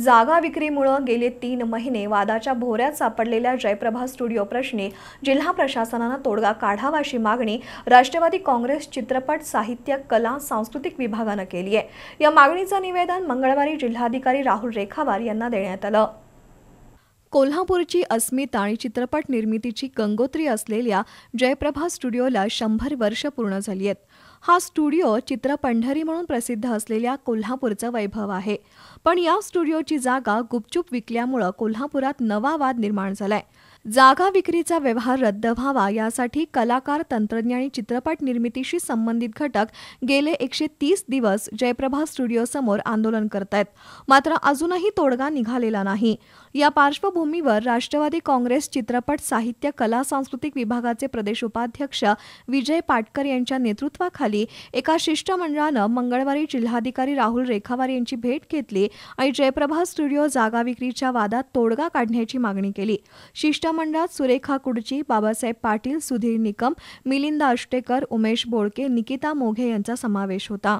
जागा विक्रीमुळं गेले तीन महिने वादाच्या भोऱ्यात सापडलेल्या जयप्रभा स्टुडिओ प्रश्नी जिल्हा प्रशासनानं तोडगा काढावा अशी मागणी राष्ट्रवादी काँग्रेस चित्रपट साहित्य कला सांस्कृतिक विभागानं केली आहे या मागणीचं निवेदन मंगळवारी जिल्हाधिकारी राहुल रेखावार यांना देण्यात आलं कोल्हापूरची अस्मिता आणि चित्रपट निर्मितीची गंगोत्री असलेल्या जयप्रभा स्टुडिओला शंभर वर्ष पूर्ण झाली आहेत हा स्टुडिओ चित्र पंढरी म्हणून प्रसिद्ध असलेल्या कोल्हापूरचं वैभव आहे पण या स्टुडिओची जागा गुपचूप विकल्यामुळं कोल्हापुरात नवा वाद निर्माण झालाय जागा विक्रीचा व्यवहार रद्द व्हावा यासाठी कलाकार तंत्रज्ञ आणि चित्रपट निर्मितीशी संबंधित घटक गेले एकशे तीस दिवस जयप्रभा स्टुडिओसमोर आंदोलन करत आहेत मात्र अजूनही तोडगा निघालेला नाही या पार्श्वभूमीवर राष्ट्रवादी काँग्रेस चित्रपट साहित्य कला सांस्कृतिक विभागाचे प्रदेश उपाध्यक्ष विजय पाटकर यांच्या नेतृत्वाखाली एका शिष्टमंडळानं मंगळवारी जिल्हाधिकारी राहुल रेखावार यांची भेट घेतली आणि जयप्रभा स्टुडिओ जागा विक्रीच्या वादात तोडगा काढण्याची मागणी केली शिष्टमंडळात सुरेखा कुडची बाबासाहेब पाटील सुधीर निकम मिलिंदा अष्टेकर उमेश बोळके निकिता मोघे यांचा समावेश होता